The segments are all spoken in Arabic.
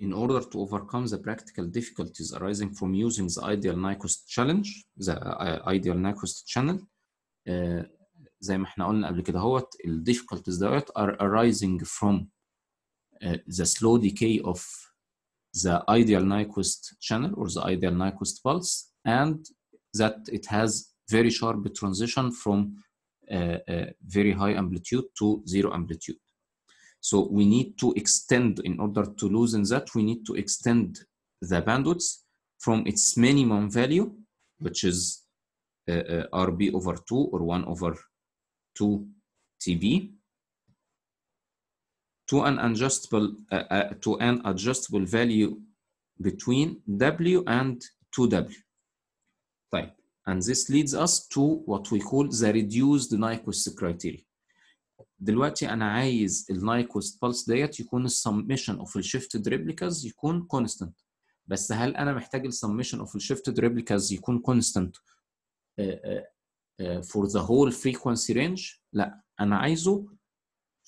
in order to overcome the practical difficulties arising from using the ideal Nyquist challenge the uh, ideal Nyquist channel uh, زي ما احنا قلنا قبل كده اهوت ال difficulties ديت are arising from uh, the slow decay of the ideal Nyquist channel or the ideal Nyquist pulse and that it has very sharp transition from uh, uh very high amplitude to zero amplitude so we need to extend, in order to loosen that, we need to extend the bandwidth from its minimum value, which is uh, uh, RB over 2 or 1 over 2 TB, to an adjustable, uh, uh, to an adjustable value between W and 2W. Type. And this leads us to what we call the reduced Nyquist criteria. دلوقتي انا عايز النايكوست بالس ديت يكون السمشن اوف الشيفتد ريبليكاز يكون كونستنت بس هل انا محتاج السمشن اوف الشيفتد ريبليكاز يكون كونستنت فور ذا هول فريكونسي رينج لا انا عايزه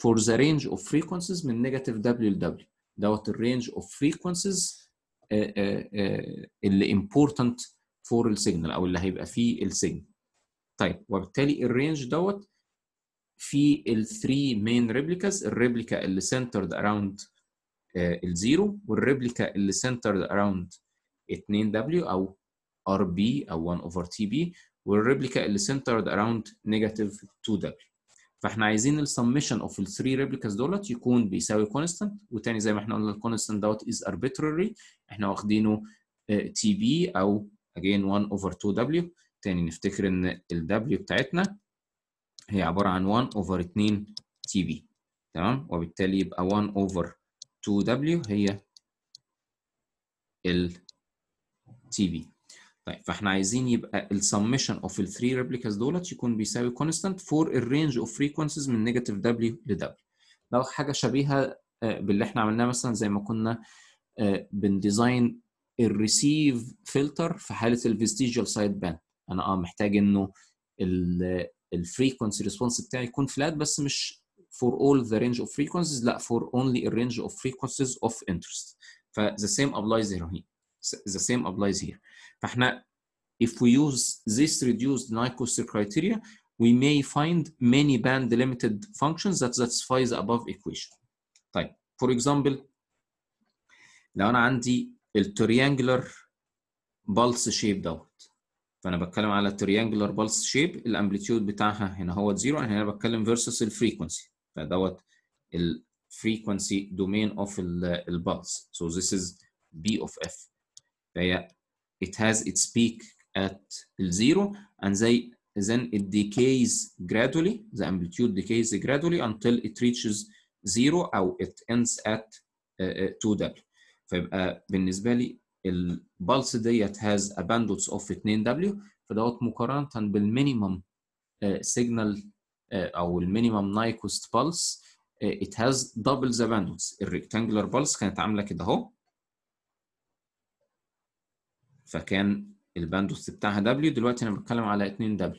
فور ذا رينج اوف فريكونسيز من نيجاتيف دبليو لدبليو دوت الرينج اوف فريكونسيز اللي امبورتنت فور السيجنال او اللي هيبقى فيه السيجنال طيب وبالتالي الرينج دوت في الثري مين ريبليكاز الريبليكا اللي سنترد اراوند 0 والريبليكا اللي سنترد اراوند 2 دبليو او ار بي او 1 اوفر تي بي والريبليكا اللي سنترد اراوند نيجاتيف 2 دبليو فاحنا عايزين السمشن اوف الثري ريبليكاز دولت يكون بيساوي كونستانت وتاني زي ما احنا قلنا الكونستانت دوت از اربيتراري احنا واخدينه تي آه، بي او اجين 1 اوفر 2 دبليو تاني نفتكر ان ال W بتاعتنا هي عبارة عن 1 over 2 TB تمام وبالتالي يبقى 1 over 2 w هي ال TB طيب فاحنا عايزين يبقى السمشن اوف 3 replicas دولت يكون بيساوي for فور الرينج اوف فريكونسيز من نيجاتيف ل W لو حاجه شبيهه آه، باللي احنا عملناه مثلا زي ما كنا بنديزاين الريسيف فلتر في حاله الفيستيجيال سايد باند انا اه محتاج انه الفريكونسي ريسبونس بتاعي يكون فلات بس مش for all the range of frequencies لا for only a range of frequencies of interest ف the same applies here the same applies here فاحنا if we use this reduced Nyquist criteria we may find many band limited functions that satisfy the above equation. طيب for example لو انا عندي التريانجلر بالس شيب دوت فانا بتكلم على التريانجلر بلس شيب الامبليتيود بتاعها هنا هو زيرو انا هنا بتكلم فيرسس الفريكونسي فدوت الفريكونسي دومين اوف البلس so this is b of f فهي it has its peak at الزيرو and زي then it decays gradually the amplitude decays gradually until it reaches zero او it ends at 2 uh, uh, فيبقى بالنسبه لي البلس ديت هاز اباندوتس اوف 2 دبليو فدوت مقارنه بالمينيمم سيجنال آه، آه، او المينيمم نايكوست بالس آه، it has double the باندوتس الريكتانجلر بالس كانت عامله كده اهو فكان الباندوتس بتاعها W دلوقتي انا بتكلم على 2 W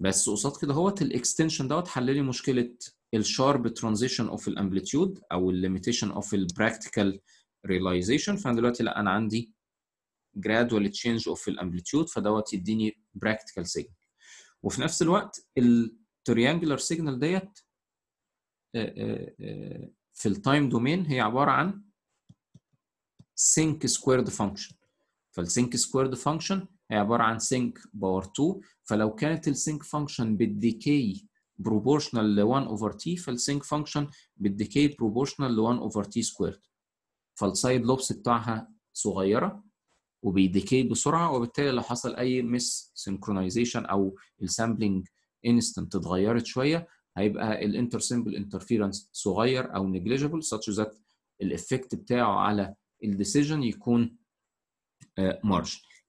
بس قصاد كده اهوت الاكستنشن دوت حل لي مشكله الشارب ترانزيشن اوف الامبليتيود او الليميتيشن اوف البراكتيكال realization فانا دلوقتي لا انا عندي gradual change of amplitude فدوت يديني practical signal وفي نفس الوقت ال triangular signal ديت في التايم دومين هي عباره عن squared function فال فالسينك squared function هي عباره عن sync باور 2 فلو كانت السينك بال بالديكي proportional ل 1 فال تي function بال بالديكي proportional ل 1 over t squared فالسايد لوبس بتاعها صغيره وبيديكي بسرعه وبالتالي لو حصل اي مس سنكرونايزيشن او السامبلنج انستنت اتغيرت شويه هيبقى الانتر سيمبل انترفيرنس صغير او نيجليجبل such that الايفكت بتاعه على الديسيجن يكون مارجنال. آه،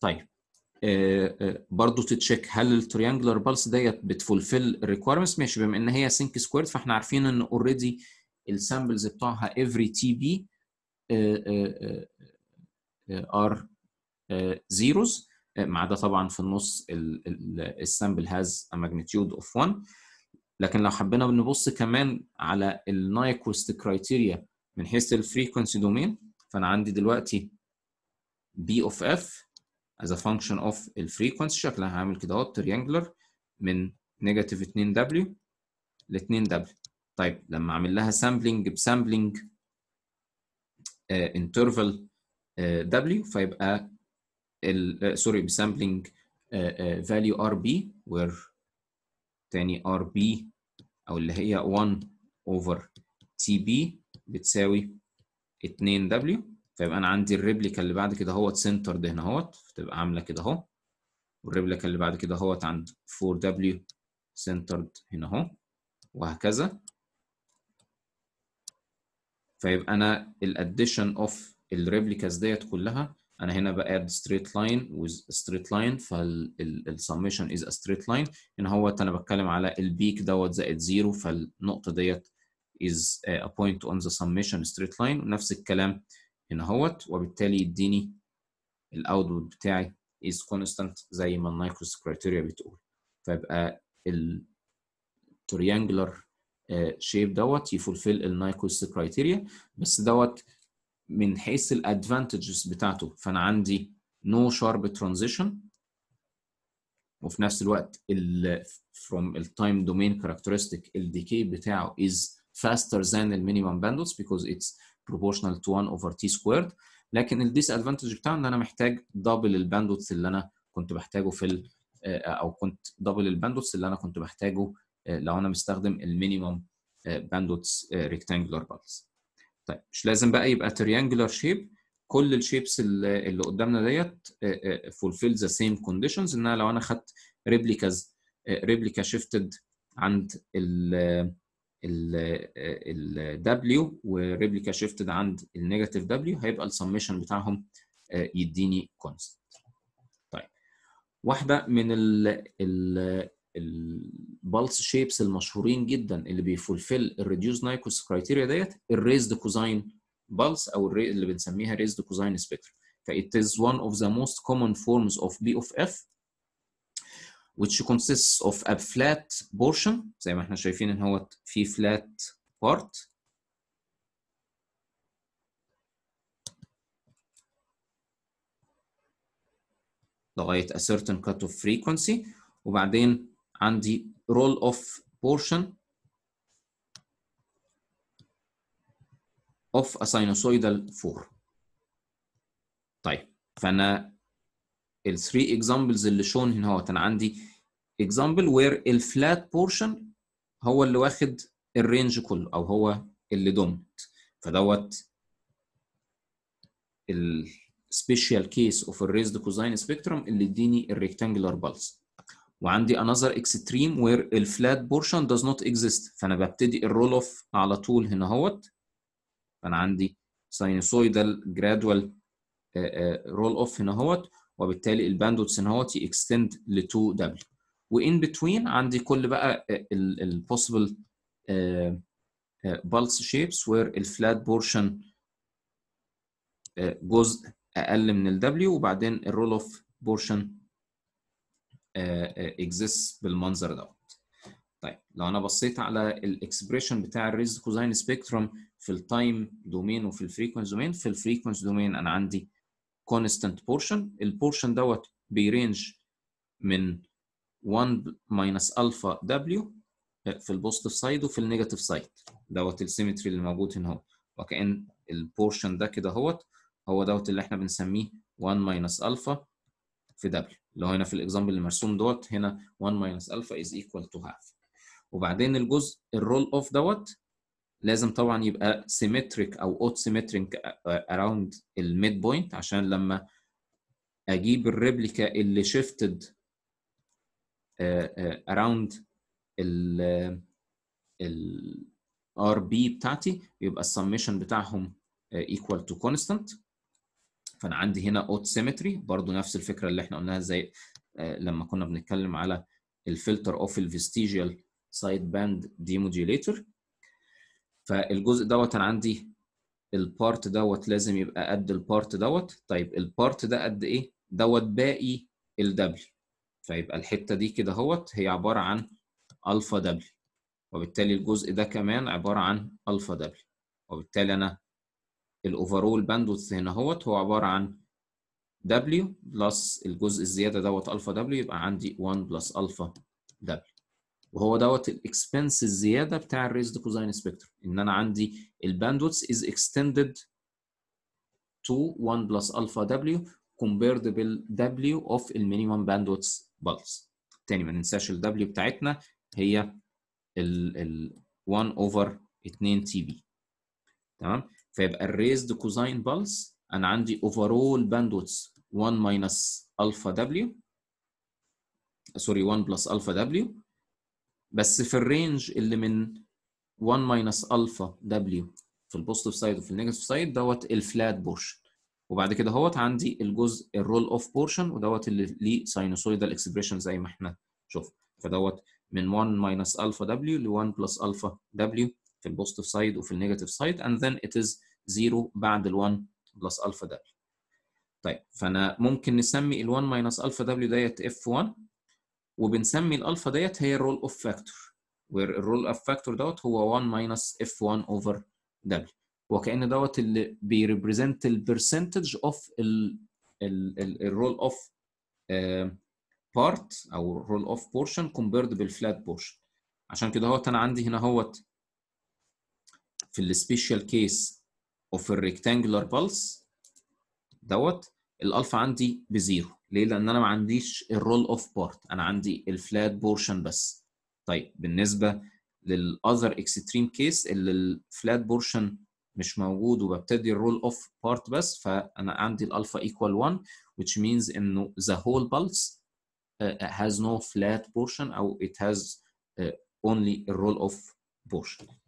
طيب آه، آه، برضه تتشيك هل التريانجلر بالس ديت بتفولفيل الريكويرمنتس ماشي بما ان هي سينك سكويرد فاحنا عارفين ان اوريدي السامبلز بتوعها افري تي بي ار زيروز ما عدا طبعا في النص السامبل هاز ا ماجنتيود اوف 1 لكن لو حبينا نبص كمان على النايكوست كرايتيريا من حيث الفريكونسي دومين فانا عندي دلوقتي بي اوف اف از ا فانكشن اوف الفريكونسي شكلها هعمل كده اهو تريانجلر من نيجاتيف 2 دبليو ل 2 دبليو طيب لما اعمل لها سامبلنج بسامبلنج انترفال آه، آه، دبليو فيبقى سوري بسامبلنج فاليو ار بي وير تاني ار بي او اللي هي 1 اوفر تي بي بتساوي 2 دبليو فيبقى انا عندي الريبليكا اللي بعد كده اهوت سنترد هنا اهوت فتبقى عامله كده اهو والريبليكا اللي بعد كده اهوت عند 4 دبليو سنترد هنا اهو وهكذا فيبقى انا الاديشن اوف الريبليكاز ديت كلها انا هنا باد ستريت لاين ويز ستريت لاين فالسميشن از ستريت لاين هنا هو انا بتكلم على البيك دوت زائد زيرو فالنقطه ديت is a point on the summation straight line ونفس الكلام هنا اهوت وبالتالي يديني الاوتبوت بتاعي is constant زي ما Nyquist criteria بتقول فيبقى التريانجلر شيب آه، دوت يفولفيل النايكوست كرايتيريا بس دوت من حيث الادفانتجز بتاعته فانا عندي نو شارب ترانزيشن وفي نفس الوقت ال from التايم دومين characteristic الديكي بتاعه is faster than minimum bandwidth because it's proportional to 1 over t squared لكن الديس ادفانتج بتاعه ان انا محتاج دبل الباندوث اللي انا كنت بحتاجه في آه، او كنت دبل الباندوث اللي انا كنت بحتاجه آه، لو انا مستخدم المينيموم باندوتس ريكتانجلر بادلز طيب مش لازم بقى يبقى تريانجلر شيب كل الشيبس اللي قدامنا ديت فولفيل ذا سيم كونديشنز ان لو انا خدت ريبليكاز ريبليكا شيفتد عند ال ال W وريبليكا شيفتد عند النيجاتيف W هيبقى السميشن بتاعهم آه، يديني كونستنت. طيب واحده من ال البالس شيبس المشهورين جدا اللي بيفولفل الريديوز نايكوس كرايتيريا ديت الريزد كوزاين بالس او اللي بنسميها ريزد كوزاين سبيكترم فايت is one of the most common forms of B of F which consists of a flat portion زي ما احنا شايفين ان هو في flat part لغايه a certain cut of frequency وبعدين عندي roll off portion of a sinusoidal 4 طيب فانا ال 3 examples اللي شون هنا اهوت انا عندي example where الفلات portion هو اللي واخد الرينج كله او هو اللي دومت فدوت special case of a raised cosine spectrum اللي اديني الريكتانجلر pulse وعندي another extreme where الفلات portion does not exist فانا ببتدي الرول اوف على طول هنا اهوت فانا عندي sinusoidal gradual رول آه، اوف آه، هنا اهوت وبالتالي الباندوتس هنا اهوت يكستند ل 2 دبليو وان بتوين عندي كل بقى البوسيبل بالس شيبس وير الفلات بورشن جزء اقل من ال الدبليو وبعدين الرول اوف بورشن اكزيست آه، آه، بالمنظر دوت طيب لو انا بصيت على الاكسبريشن بتاع الريز كوزاين سبيكتروم في التايم دومين وفي الفريكونس دومين في الفريكونس دومين انا عندي كونستانت بورشن البورشن دوت بيرينج من 1 ماينس الفا دبليو في البوزيتيف سايد وفي النيجاتيف سايد دوت السيمتري اللي موجود هنا اهو وكأن البورشن ده كده اهوت هو دوت اللي احنا بنسميه 1 ماينس الفا في دبليو اللي هو هنا في الاكزامبل المرسوم دوت هنا 1 ماينس الفا از ايكوال تو هاف وبعدين الجزء الرول اوف دوت لازم طبعا يبقى سيمتريك او اوت سيمتريك اراوند الميد بوينت عشان لما اجيب الريبليكا اللي شيفتد اراوند آه، آه، ال ال ار بي بتاعتي يبقى السميشن بتاعهم ايكوال تو كونستانت فانا عندي هنا اوت سيمتري برضو نفس الفكره اللي احنا قلناها زي آه، لما كنا بنتكلم على الفلتر اوف الفيستيجيال سايد باند ديموديوليتور فالجزء دوت انا عندي البارت دوت لازم يبقى قد البارت دوت طيب البارت ده قد ايه دوت باقي الدبل فيبقى الحته دي كده اهوت هي عباره عن الفا دبل وبالتالي الجزء ده كمان عباره عن الفا دبل وبالتالي انا الاوفرول باندوث هنا هوت هو عباره عن W بلس الجزء الزياده دوت الفا W يبقى عندي 1 بلس الفا W وهو دوت الاكسبنس الزياده بتاع الريزد كوزاين سبيكتر ان انا عندي الباندوث از اكستندد تو 1 بلس الفا W compared بال W of المينيمم باندوث بلس تاني ما ننساش ال W بتاعتنا هي ال 1 over 2 TB تمام فيبقى الريزد كوزاين بالس انا عندي اوفرول باندوتس 1 ماينس الفا دبليو سوري 1 بلس الفا دبليو بس في الرينج اللي من 1 ماينس الفا دبليو في البوستيف سايد وفي النيجاتيف سايد دوت الفلات بورشن وبعد كده اهوت عندي الجزء الرول اوف بورشن ودوت اللي ليه ساينوسويدال اكسبريشن زي ما احنا شفنا فدوت من 1 ماينس الفا دبليو ل 1 بلس الفا دبليو في البوزيتيف سايد وفي النيجاتيف سايد اند ذن ات از زيرو بعد ال1 بلس الفا دبليو طيب فانا ممكن نسمي ال1 ماينس الفا دبليو ديت اف 1 وبنسمي الالفا ديت هي الرول اوف فاكتور الرول اوف فاكتور دوت هو 1 ماينس اف 1 اوفر دبليو وكان دوت اللي بيريبريزنت البرسنتج اوف الرول اوف بارت او الرول اوف بورشن كومبيرد بالفلات بورشن عشان كده اهوت انا عندي هنا اهوت في السبيشال كيس اوف rectangular pulse دوت الالفا عندي بزيرو ليه لان انا ما عنديش الرول اوف بارت انا عندي الفلات بورشن بس طيب بالنسبه للاذر اكستريم كيس اللي الفلات بورشن مش موجود وببتدي الرول اوف بارت بس فانا عندي الالفا ايكوال 1 which means انه the whole pulse uh, has no flat portion او it has uh, only a roll off portion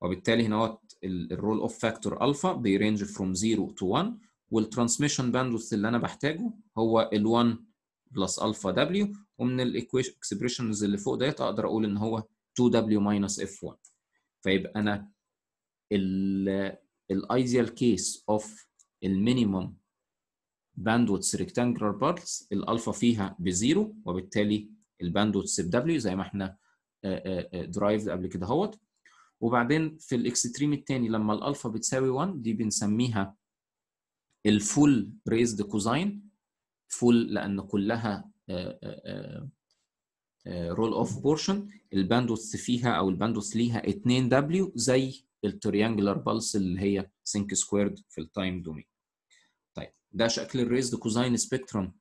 وبالتالي هنا الرول اوف فاكتور الفا بيرينج فروم 0 تو 1 والترانسميشن باندوث اللي انا بحتاجه هو ال 1 بلس الفا دبليو ومن الاكسبريشنز اللي فوق ديت اقدر اقول ان هو 2 دبليو ماينس اف 1 فيبقى انا الايديال كيس اوف المينيمم باندوث ريكتانجلر بارتس الالفا فيها بزيرو وبالتالي الباندوث بدبليو زي ما احنا درايفد قبل كده اهوت وبعدين في الاكستريم الثاني لما الالفا بتساوي 1 دي بنسميها الفول ريزد كوزاين فول لان كلها رول اوف بورشن الباندوث فيها او الباندوث ليها 2 دبليو زي التريانجلر بالس اللي هي سينك سكويرد في التايم دومين. طيب ده شكل الريزد كوزاين سبيكترم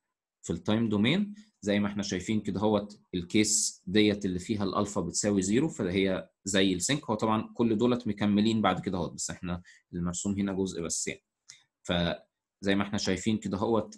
في التايم دومين زي ما احنا شايفين كده هوت الكيس ديت اللي فيها الالفا بتساوي زيرو فهي زي السينك هو طبعا كل دولت مكملين بعد كده هوت بس احنا المرسوم هنا جزء بس يعني فزي ما احنا شايفين كده هوت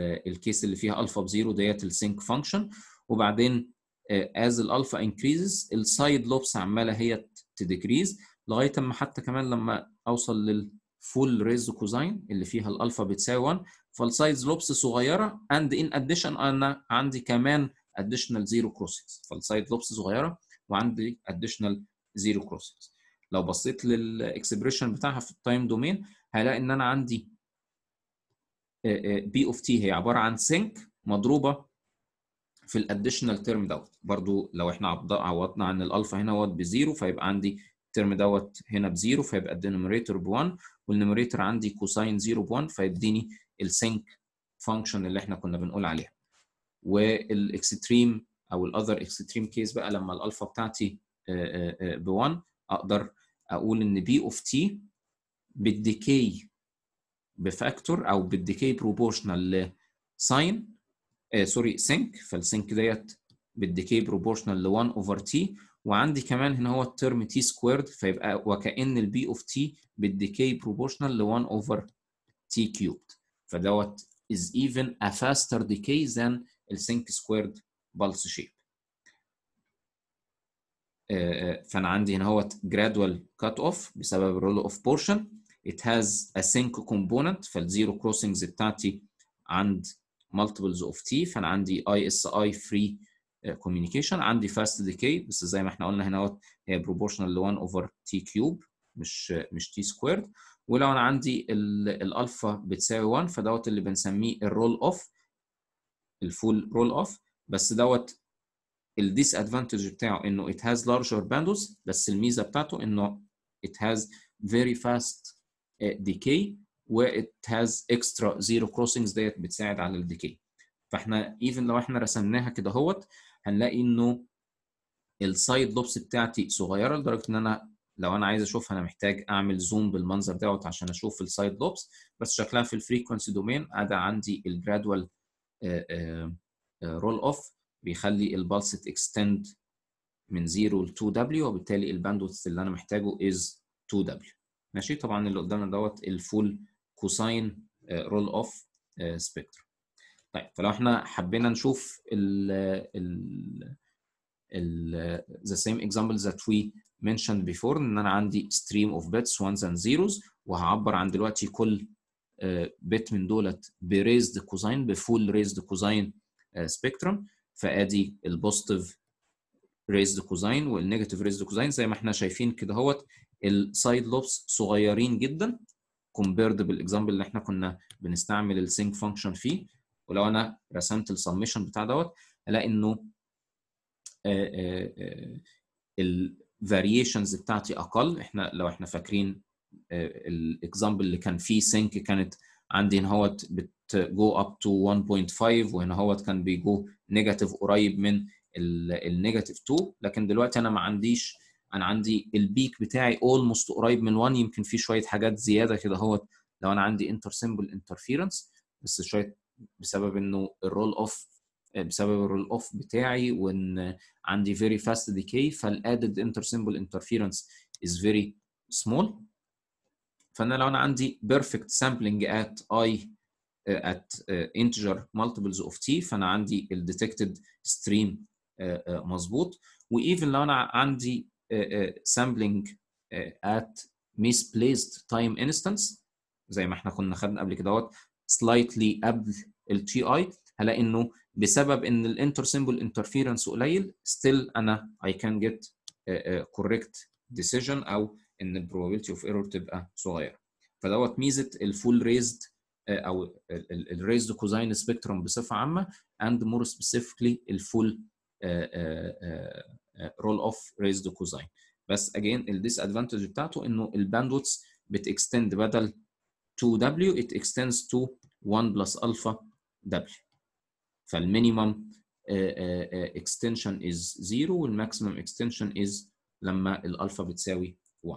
الكيس اللي فيها الفا بزيرو ديت السينك فانكشن وبعدين از آه، الالفا انكريزز السايد لوبس عماله هي تديكريز لغايه اما حتى كمان لما اوصل فول ريز كوزاين اللي فيها الالفا بتساوي 1 فالسايز لوبس صغيره اند ان اديشن انا عندي كمان اديشنال زيرو كروسنجز فالسايز لوبس صغيره وعندي اديشنال زيرو كروسنجز لو بصيت للاكسبريشن بتاعها في التايم دومين هلاقي ان انا عندي بي اوف تي هي عباره عن سينك مضروبه في الاديشنال تيرم دوت برضو لو احنا عوضنا عن الالفا هنا وات بزيرو فيبقى عندي الترم دوت هنا بزيرو فيبقى الدينوميريتور ب1 والنيوميريتور عندي كوساين 0 ب1 فيديني السينك فانكشن اللي احنا كنا بنقول عليها والاكستريم او الاذر اكستريم كيس بقى لما الالفا بتاعتي آه، آه، آه، ب1 اقدر اقول ان بي اوف تي بالديكي بفاكتور او بالديكي بروبورشنال ساين سوري سينك فالسينك ديت بالديكي بروبورشنال ل 1 اوفر تي وعندي كمان هنا هو الترم تي سكويرد فيبقى وكأن البي اوف تي بالديكي بروبورشنال ل 1 اوفر تي كيوبد فدوت از ايفن ا فاستر ديكي ذان السينك سكويرد pulse شيب. آه، آه، فانا عندي هنا هو جرادوال كات اوف بسبب الرول اوف بورشن ات هاز ا سينك كومبوننت فالزيرو كروسنجز بتاعتي عند مالتيبلز اوف تي فانا عندي اي اس اي فري كوميونيكيشن عندي فاست ديكي بس زي ما احنا قلنا هنا اهوت هي بروبورشنال ل 1 اوفر تي كيوب مش مش تي سكويرد ولو انا عندي الالفا بتساوي 1 فدوت اللي بنسميه الرول اوف الفول رول اوف بس دوت الديس ادفانتج بتاعه انه it has larger bundles بس الميزه بتاعته انه it has very fast آه، decay و it has extra zero crossings ديت بتساعد على الديكي فاحنا even لو احنا رسمناها كده اهوت هنلاقي انه السايد لوبس بتاعتي صغيره لدرجه ان انا لو انا عايز اشوفها انا محتاج اعمل زوم بالمنظر دوت عشان اشوف السايد لوبس بس شكلها في الفريكونسي دومين ادي عندي الجرادوال رول اوف بيخلي البلس تكستند من 0 ل 2 دبليو وبالتالي الباندوث اللي انا محتاجه از 2 دبليو ماشي طبعا اللي قدامنا دوت الفول كوساين رول اوف سبيكترم طيب فلو احنا حبينا نشوف ال ال ال the same example that we mentioned before ان انا عندي stream of bits ones and zeros وهعبر عن دلوقتي كل بت آه، من دولت بريزد ب بفول ريزد آه، cosine سبيكترم فادي البوزيتيف ريزد وال والنيجاتيف ريزد cosine زي ما احنا شايفين كده اهوت السايد لوبس صغيرين جدا compared بالاكزامبل اللي احنا كنا بنستعمل السينك فانكشن فيه ولو انا رسمت السمشن بتاع دوت الاقي انه آه، آه، آه، الفاريشنز بتاعتي اقل احنا لو احنا فاكرين الاكزامبل اللي كان فيه سينك كانت عندي هنا هوت بتجو اب تو 1.5 وهنا هوت كان بيجو نيجاتيف قريب من النيجاتيف 2 لكن دلوقتي انا ما عنديش انا عندي البيك بتاعي اولموست قريب من 1 يمكن في شويه حاجات زياده كده هوت لو انا عندي انتر سيمبل انترفيرنس بس شويه بسبب انه الرول اوف بسبب الرول اوف بتاعي وان عندي very fast decay فالادد انتر سيمبل انترفيرنس is very small فانا لو انا عندي perfect sampling at i at integer multiples of t فانا عندي ال detected stream آه، مظبوط وايفن لو انا عندي آه، آه، sampling at misplaced time instance زي ما احنا كنا خدنا قبل كده slightly قبل الجي اي هلاقي انه بسبب ان الانتر سيمبل انترفيرنس قليل ستيل انا اي كان جيت كوريكت ديسيجن او ان البروبابيلتي اوف ايرور تبقى صغيره فدوت ميزه الفول ريزد آه، او الريزد كوزاين سبيكتروم بصفه عامه اند مور سبيسيفيكلي الفول رول اوف ريزد كوزاين بس اجين الديس ادفانتج بتاعته انه الباندوتس بتكستند بدل 2w it extends to 1 plus alpha دبليو فالمينيمم اكستنشن از 0 والماكسيمم اكستنشن از لما الالفا بتساوي 1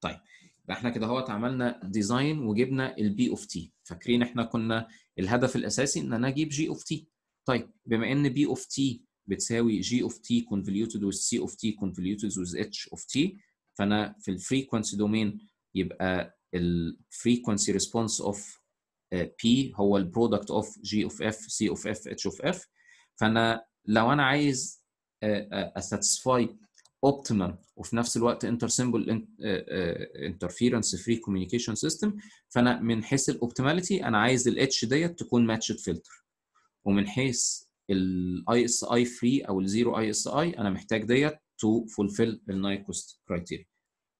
طيب يبقى احنا كده اهوت عملنا ديزاين وجبنا البي اوف تي فاكرين احنا كنا الهدف الاساسي ان انا اجيب جي اوف تي طيب بما ان بي اوف تي بتساوي جي اوف تي كونفوليوتد وذ سي اوف تي كونفوليوتد وذ اتش اوف تي فانا في الفريكوانسي دومين يبقى الفريكوانسي ريسبونس اوف P هو البرودكت اوف جي اوف اف سي اوف اف اتش اوف اف فانا لو انا عايز اساتسفاي آه، اوبتيمم آه، وفي نفس الوقت انتر سيمبل انترفيرنس فري كوميونيكيشن سيستم فانا من حيث الاوبتيماليتي انا عايز الاتش ديت تكون ماتشد فلتر ومن حيث الاي اس اي فري او الزيرو اي اس اي انا محتاج ديت تو فولفيل النايكوست كرايتيريا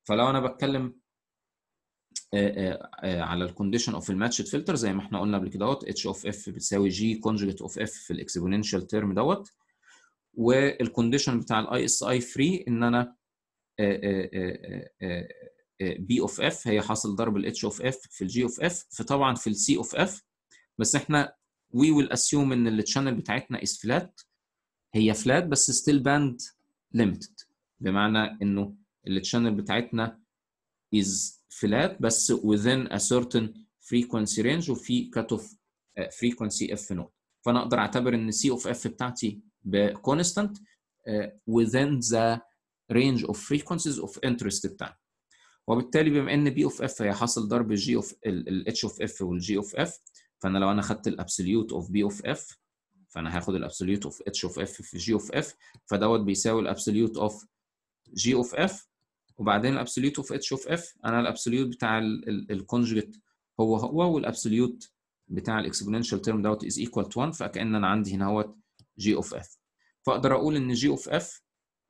فلو انا بتكلم آه، آه، آه، على الكونديشن اوف الماتشد فلتر زي ما احنا قلنا قبل كده اهوت اتش اوف اف بتساوي جي كونجوجيت اوف اف في الاكسبوننشال تيرم دوت والكونديشن بتاع الاي اس اي فري ان انا بي اوف اف هي حاصل ضرب الاتش اوف اف في الجي اوف اف فطبعا في السي اوف اف بس احنا وي ويل اسيوم ان التشانل بتاعتنا از فلات هي فلات بس ستيل باند ليمتد بمعنى انه التشانل بتاعتنا is flat بس within a certain frequency range وفي cut off frequency f نوت فانا اقدر اعتبر ان c of f بتاعتي ب constant within the range of frequencies of interest بتاعتي وبالتالي بما ان b of f هي حاصل ضرب g of ال h of f وال g of f فانا لو انا خدت absolute of b of f فانا هاخد ال absolute of h of f في g of f فدوت بيساوي ال absolute of g of f وبعدين الابسوليوت اوف اتش اوف اف انا الابسوليوت بتاع الكونجيت هو هو والابسوليوت بتاع الاكسبوننشال تيرم دوت از ايكوال تو 1 فكان انا عندي هنا اهوت جي اوف اف فاقدر اقول ان جي اوف اف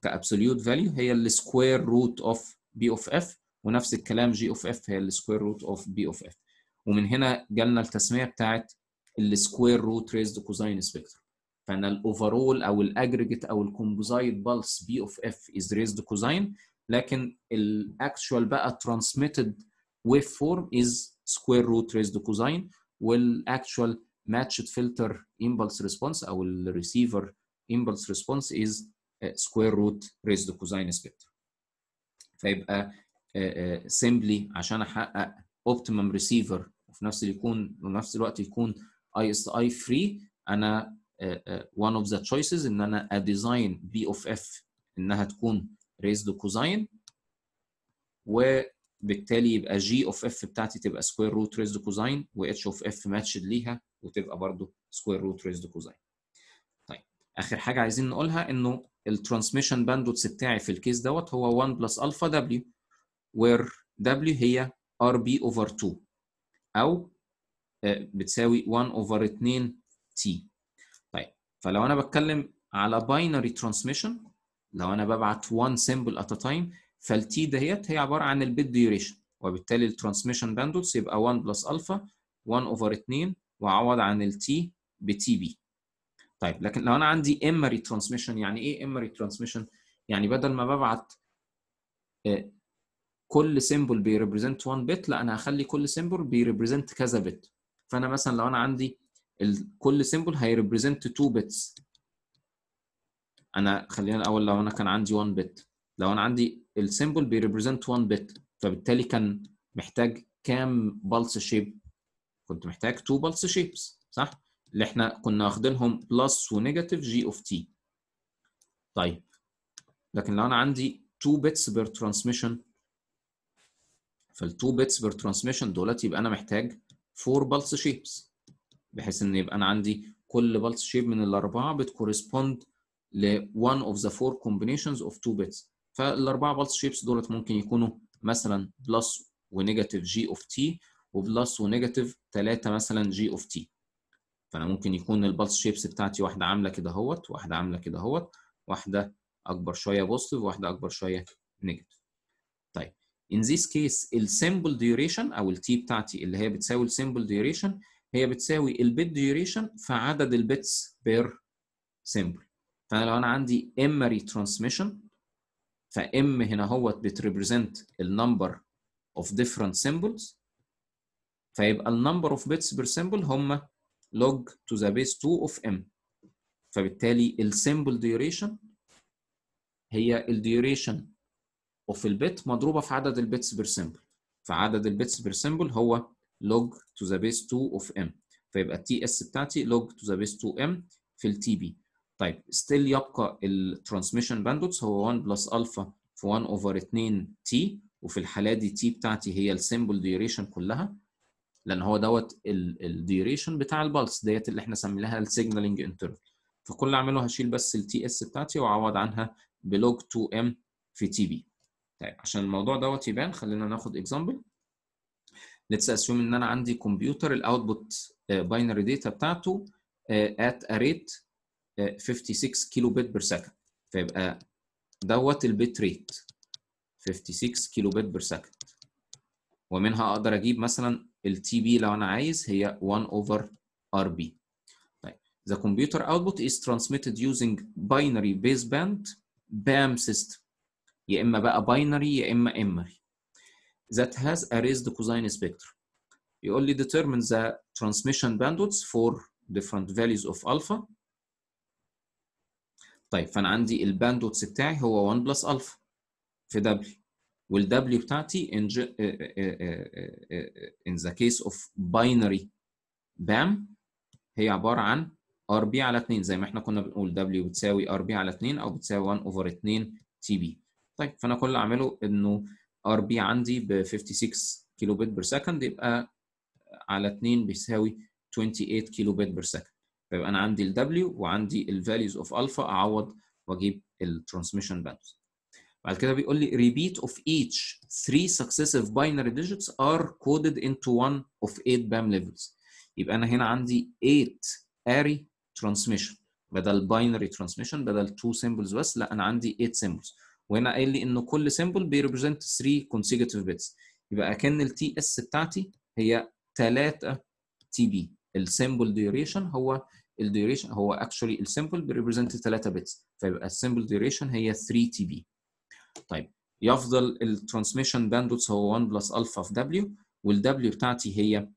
كابسوليوت فاليو هي السكوير روت اوف بي اوف اف ونفس الكلام جي اوف اف هي السكوير روت اوف بي اوف اف ومن هنا جالنا التسميه بتاعت السكوير روت ريزد كوزاين سبيكتر فانا الاوفرول او الاجريجيت او الكومبوزايت بالس بي اوف اف از ريزد كوزاين لكن الاكشوال بقى ترانسميتد ويف فورم از سكوير روت ريزد كوزاين والاكشوال ماتشد فلتر امبلس ريسبونس او الريسيفر امبلس ريسبونس از سكوير روت ريزد كوزاين سبيكتر فيبقى سيمبلي uh, uh, عشان احقق اوبتيمم ريسيفر وفي نفس يكون وفي نفس الوقت يكون اي اس اي فري انا uh, one of the choices ان انا اديزاين بي اوف اف انها تكون raised to cosine وبالتالي يبقى جي اوف اف بتاعتي تبقى سكوير روت ريزد كوزاين واتش اوف اف ماتشد ليها وتبقى برضو سكوير روت ريزد كوزاين. طيب اخر حاجه عايزين نقولها انه الترانسميشن باندوتس بتاعي في الكيس دوت هو 1 بلس الفا دبليو وير دبليو هي ار بي اوفر 2 او آه، بتساوي 1 اوفر 2 تي. طيب فلو انا بتكلم على باينري ترانسميشن لو انا ببعت one symbol at a time فالتي دهيت هي عباره عن البيت ديوريشن وبالتالي الترانسميشن باندوتس يبقى 1 بلس الفا 1 اوفر 2 واعوض عن التي بتي بي طيب لكن لو انا عندي ام ريترانسميشن يعني ايه ام ريترانسميشن يعني بدل ما ببعت آه، كل سيمبل بيريبريزنت 1 بت لا انا هخلي كل سيمبل بيريبريزنت كذا بت فانا مثلا لو انا عندي كل سيمبل هيريبريزنت 2 بتس انا خلينا الاول لو انا كان عندي 1 بت لو انا عندي السيمبل بيريبريزنت 1 بت فبالتالي كان محتاج كام بلس شيب كنت محتاج 2 بلس شيبس صح اللي احنا كنا واخدينهم بلس ونيجاتيف جي اوف تي طيب لكن لو انا عندي 2 بتس بير ترانسميشن فال 2 بتس بير ترانسميشن دولت يبقى انا محتاج 4 بلس شيبس بحيث ان يبقى انا عندي كل بلس شيب من الاربعه بتكورسبوند ل one of the four combinations of two bits فالاربعه بالس شيبس دولت ممكن يكونوا مثلا بلس ونيجاتيف جي اوف تي وبلس ونيجاتيف 3 مثلا جي اوف تي فانا ممكن يكون البلس شيبس بتاعتي واحده عامله كده اهوت واحده عامله كده اهوت واحده اكبر شويه بوزيتيف واحده اكبر شويه نيجاتيف طيب in this case السيمبل duration او التي بتاعتي اللي هي بتساوي السيمبل duration هي بتساوي البيت duration في عدد البيتس بير سيمبل فانا لو انا عندي ام ترانسميشن فام هنا اهوت بتريبريزنت النمبر اوف ديفرنت سيمبلز فيبقى النمبر اوف بيتس بير سيمبل هم لوج تو ذا بيس 2 اوف ام فبالتالي السيمبل ديوريشن هي الديوريشن اوف البيت مضروبه في عدد البيتس بير سيمبل فعدد البيتس بير سيمبل هو لوج تو ذا بيس 2 اوف ام فيبقى التي اس بتاعتي لوج تو ذا بيس 2 ام في التي بي طيب ستيل يبقى الترانسميشن باندوتس هو 1 بلس الفا في 1 اوفر 2 تي وفي الحاله دي تي بتاعتي هي السيمبل ديوريشن كلها لان هو دوت الديوريشن بتاع البلس ديت اللي احنا سميناها السيجنالينج انترفال فكل اللي اعمله هشيل بس التي اس بتاعتي واعوض عنها بلوج 2 ام في تي بي طيب عشان الموضوع دوت يبان خلينا ناخد اكزامبل ليتس اسيوم ان انا عندي كمبيوتر الاوتبوت باينري داتا بتاعته ات ا ريت 56 كيلو بت بير سكند فيبقى دوت البت ريت 56 كيلو بت بير سكند ومنها اقدر اجيب مثلا التي بي لو انا عايز هي 1 اوفر ار بي طيب the computer output is transmitted using binary baseband BAM system يا اما بقى binary يا اما MRI. that has a raised cosine spectrum يقول لي determine the transmission bandwidth for different values of alpha طيب فانا عندي الباندوتس بتاعي هو 1 بلس الفا في دبليو والدبليو بتاعتي in, uh, in the case of binary بام هي عباره عن ار بي على 2 زي ما احنا كنا بنقول دبليو بتساوي ار بي على 2 او بتساوي 1 اوفر 2 تي بي طيب فانا كل اللي اعمله انه ار بي عندي ب 56 كيلو بت بير سكند يبقى على 2 بيساوي 28 كيلو بت بير سكند فيبقى انا عندي ال W وعندي ال values of alpha اعوض واجيب ال transmission bandwidth بعد كده بيقول لي repeat of each three successive binary digits are coded into one of eight BAM levels يبقى انا هنا عندي 8 array transmission بدل binary transmission بدل two symbols بس لا انا عندي 8 symbols وهنا قايل لي ان كل symbol بيريبريزنت 3 consecutive bits يبقى اكن ال TS بتاعتي هي 3 TB. بي السيمبل ديوريشن هو الديوريشن هو اكشولي السمبل بيريبريزنت 3 بتس فيبقى السمبل ديوريشن هي 3 تي بي طيب يفضل الترانسميشن باندوتس هو 1 بلس الفا في دبليو والدبليو بتاعتي هي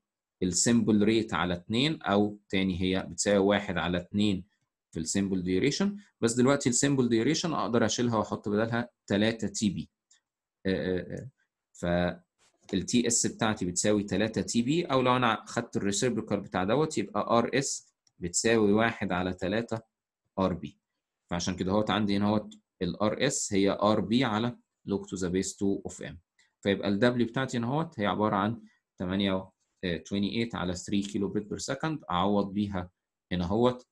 السمبل ريت على 2 او تاني هي بتساوي 1 على 2 في السمبل ديوريشن بس دلوقتي السمبل ديوريشن اقدر اشيلها واحط بدلها 3 تي بي ف التي اس بتاعتي بتساوي 3 تي بي او لو انا خدت الريسيبريكال بتاع دوت يبقى ار اس بتساوي واحد على 3 ار بي فعشان كده اهوت عندي هنا اهوت الار اس هي ار بي على لوك تو ذا بيس 2 اوف ام فيبقى الدبليو بتاعتي هنا اهوت هي عباره عن 28 آه، على 3 كيلو بيت بير سكند اعوض بيها هنا اهوت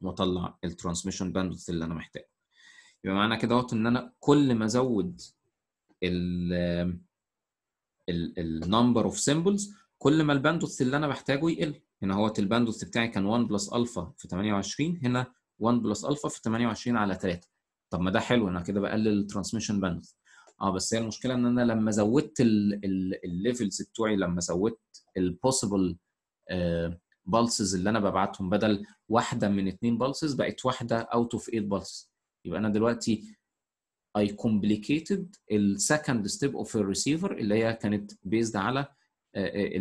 واطلع الترانسميشن باندوث اللي انا محتاجه يبقى معنى كده اهوت ان انا كل ما ازود ال النمبر اوف سيمبلز كل ما الباندوث اللي انا بحتاجه يقل هنا اهوت الباندوث بتاعي كان 1 بلس الفا في 28 هنا 1 بلس الفا في 28 على 3 طب ما ده حلو انا كده بقلل الترانسميشن باندوث اه بس هي المشكله ان انا لما زودت الليفلز بتوعي لما زودت البوسيبل بالسز آه، اللي انا ببعتهم بدل واحده من اثنين بالسز بقت واحده اوت اوف 8 بالس يبقى انا دلوقتي اي كومبليكيتد السكند ستيب اوف الريسيفر اللي هي كانت بيزد على آه،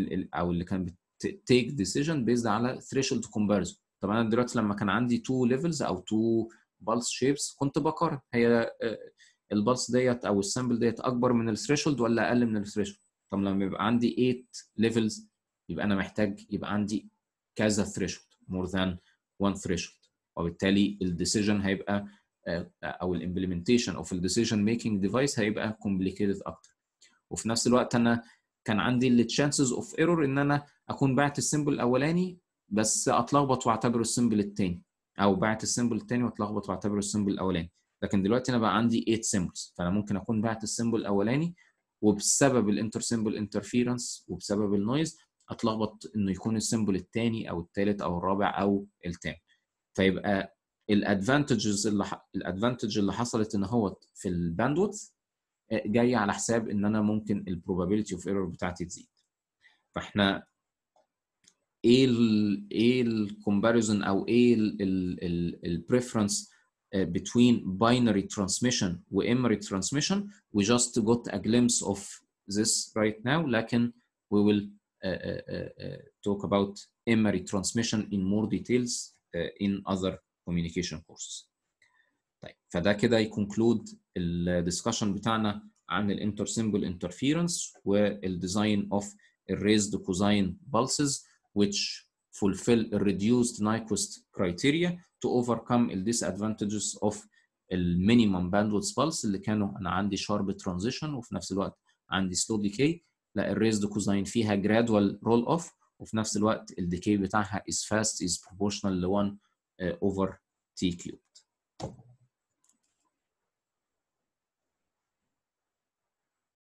آه، او اللي كانت تيك ديسيجن بيزد على ثريشولد كومباريزون طب انا دلوقتي لما كان عندي تو ليفلز او تو بالس شيبس كنت بقارن هي آه، البالس ديت او السامبل ديت اكبر من الثريشولد ولا اقل من الثريشولد طب لما يبقى عندي 8 ليفلز يبقى انا محتاج يبقى عندي كذا ثريشولد مور ذان 1 ثريشولد وبالتالي الديسيجن هيبقى آه، او الامبلمنتيشن اوف الديسيجن ميكنج ديفايس هيبقى كومبليكيتد اكتر وفي نفس الوقت انا كان عندي التشانسز اوف ايرور ان انا اكون بعت السيمبل الاولاني بس اتلخبط واعتبره السيمبل الثاني او بعت السيمبل الثاني واتلخبط واعتبره السيمبل الاولاني لكن دلوقتي انا بقى عندي 8 سيمبلز فانا ممكن اكون بعت السيمبل الاولاني وبسبب الانتر سيمبل انترفيرنس وبسبب النويز اتلخبط انه يكون السيمبل الثاني او الثالث او الرابع او الثامن فيبقى الادفانتجز اللي الادفانتج اللي حصلت ان هو في الباندوث جاي على حساب ان انا ممكن البروبابيلتي اوف ايرور بتاعتي تزيد فاحنا ايه ال ايه الكومباريزون او ايه البريفرنس between binary transmission و emery transmission we just got a glimpse of this right now لكن we will uh, uh, uh, talk about emery transmission in more details in other communication courses طيب فده كده يكونكلود الدسكشن بتاعنا عن الانتر سيمبل انترفيرنس والديزاين اوف الريزد كوزاين بالسز which fulfill a reduced Nyquist criteria to overcome the disadvantages of minimum bandwidth pulse اللي كانوا انا عندي شارب transition وفي نفس الوقت عندي slow decay لا الريزد كوزاين فيها gradual roll off وفي نفس الوقت الديكي بتاعها is fast is proportional to 1 over t cube